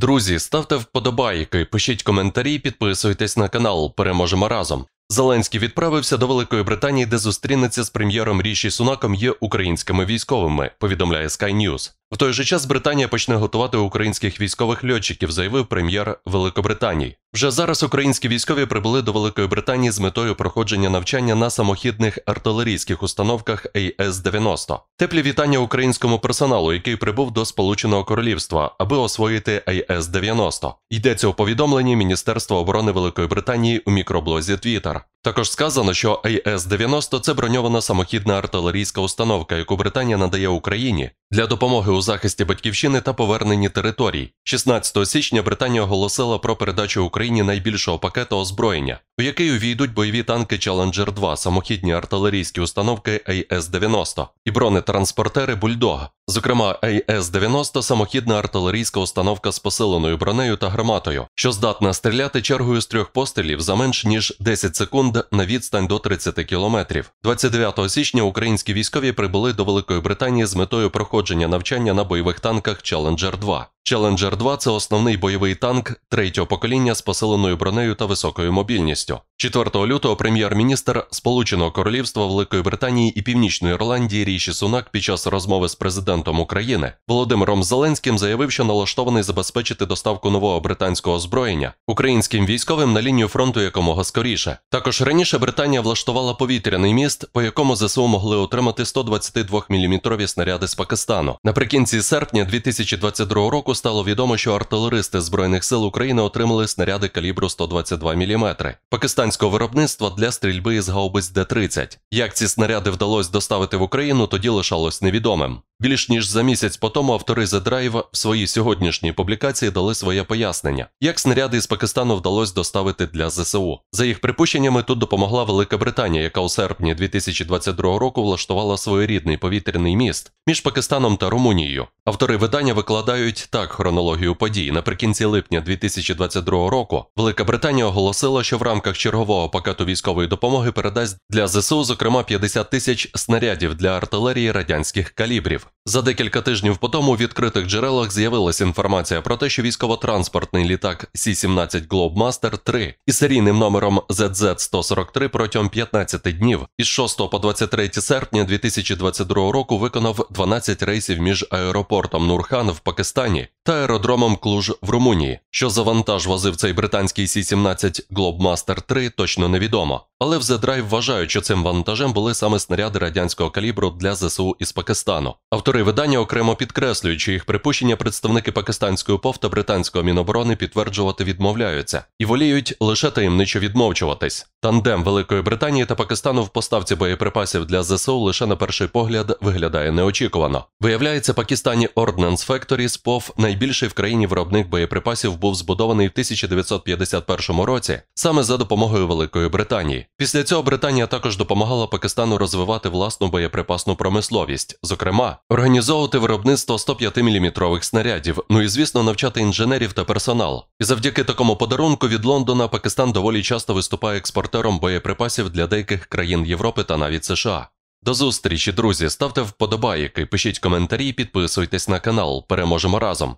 Друзі, ставте вподобайки, пишіть коментарі, підписуйтесь на канал. Переможемо разом. Зеленський відправився до Великої Британії, де зустрінеться з прем'єром Ріші Сунаком є українськими військовими. Повідомляє Sky News. В той же час Британія почне готувати українських військових льотчиків, заявив прем'єр Великобританії. Вже зараз українські військові прибули до Великої Британії з метою проходження навчання на самохідних артилерійських установках AS-90. Теплі вітання українському персоналу, який прибув до Сполученого Королівства, аби освоїти AS-90. Йдеться у повідомленні Міністерства оборони Великої Британії у мікроблозі Twitter. Також сказано, що AS-90 – це броньована самохідна артилерійська установка, яку Британія надає Україні для допомоги у захисті батьківщини та поверненні територій. 16 січня Британія оголосила про передачу Україні найбільшого пакету озброєння, у який увійдуть бойові танки Challenger 2, самохідні артилерійські установки АС-90 і бронетранспортери Бульдог зокрема АС-90 самохідна артилерійська установка з посиленою бронею та гарматою, що здатна стріляти чергою з трьох пострілів за менш ніж 10 секунд на відстань до 30 кілометрів. 29 січня українські військові прибули до Великої Британії з метою проходження навчання на бойових танках Challenger 2 Challenger 2 це основний бойовий танк третього покоління з посиленою бронею та високою мобільністю. 4 лютого прем'єр-міністр Сполученого Королівства Великої Британії і Північної Ірландії Ріші Сунак під час розмови з президентом України Володимиром Зеленським заявив, що налаштований забезпечити доставку нового британського озброєння українським військовим на лінію фронту якомога скоріше. Також раніше Британія влаштувала повітряний міст, по якому ЗСУ могли отримати 122 мм снаряди з Пакистану. Наприкінці серпня 2022 року стало відомо, що артилеристи Збройних сил України отримали снаряди калібру 122 мм пакистанського виробництва для стрільби із гаубиць Д-30. Як ці снаряди вдалося доставити в Україну, тоді лишалось невідомим. Більш ніж за місяць по тому автори The Drive в своїй сьогоднішній публікації дали своє пояснення, як снаряди з Пакистану вдалося доставити для ЗСУ. За їх припущеннями, тут допомогла Велика Британія, яка у серпні 2022 року влаштувала своєрідний повітряний міст між Пакистаном та Румунією. Автори видання викладають так хронологію подій. Наприкінці липня 2022 року Велика Британія оголосила, що в рамках чергового пакету військової допомоги передасть для ЗСУ, зокрема, 50 тисяч снарядів для артилерії радянських калібрів. За декілька тижнів по тому в відкритих джерелах з'явилася інформація про те, що військово-транспортний літак Сі 17 Globemaster 3 із серійним номером ZZ-143 протягом 15 днів із 6 по 23 серпня 2022 року виконав 12 рейсів між аеропортом Нурхан в Пакистані та аеродромом Клуж в Румунії. Що за вантаж возив цей британський Сі 17 Globemaster 3 точно невідомо. Але в The Drive вважають, що цим вантажем були саме снаряди радянського калібру для ЗСУ із Пакистану. Автори видання окремо підкреслюють, що їх припущення представники пакистанської ПОВ та британського міноборони підтверджувати відмовляються і воліють лише таємничо відмовчуватись. Тандем Великої Британії та Пакистану в поставці боєприпасів для ЗСУ лише на перший погляд виглядає неочікувано. Виявляється, Пакистані Ordnance Factories ПОВ найбільший в країні виробник боєприпасів був збудований в 1951 році саме за допомогою Великої Британії. Після цього Британія також допомагала Пакистану розвивати власну боєприпасну промисловість, зокрема, організовувати виробництво 105-мм снарядів, ну і звісно, навчати інженерів та персонал. І завдяки такому подарунку від Лондона Пакистан доволі часто виступає експортером боєприпасів для деяких країн Європи та навіть США. До зустрічі, друзі! Ставте вподобайки, пишіть коментарі, підписуйтесь на канал. Переможемо разом.